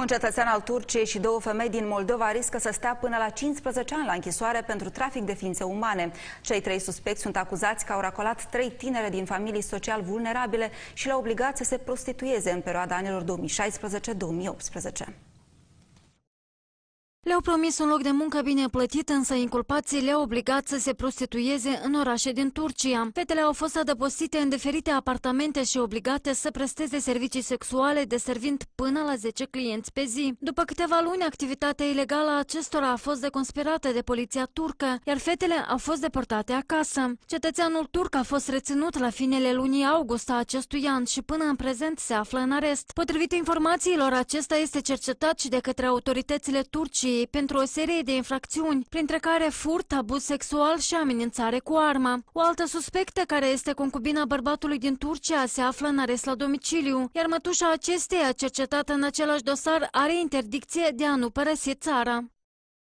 Un cetățean al Turciei și două femei din Moldova riscă să stea până la 15 ani la închisoare pentru trafic de ființe umane. Cei trei suspecți sunt acuzați că au racolat trei tinere din familii social vulnerabile și le-au obligat să se prostitueze în perioada anilor 2016-2018. Le-au promis un loc de muncă bine plătit, însă inculpații le-au obligat să se prostitueze în orașe din Turcia. Fetele au fost adăpostite în diferite apartamente și obligate să presteze servicii sexuale, deservind până la 10 clienți pe zi. După câteva luni, activitatea ilegală a acestora a fost deconspirată de poliția turcă, iar fetele au fost deportate acasă. Cetățeanul turc a fost reținut la finele lunii august a acestui an și până în prezent se află în arest. Potrivit informațiilor, acesta este cercetat și de către autoritățile turcii Justiției pentru o serie de infracțiuni, printre care furt, abuz sexual și amenințare cu arma. O altă suspectă, care este concubina bărbatului din Turcia, se află în arest la domiciliu, iar mătușa acesteia, cercetată în același dosar, are interdicție de a nu părăsi țara.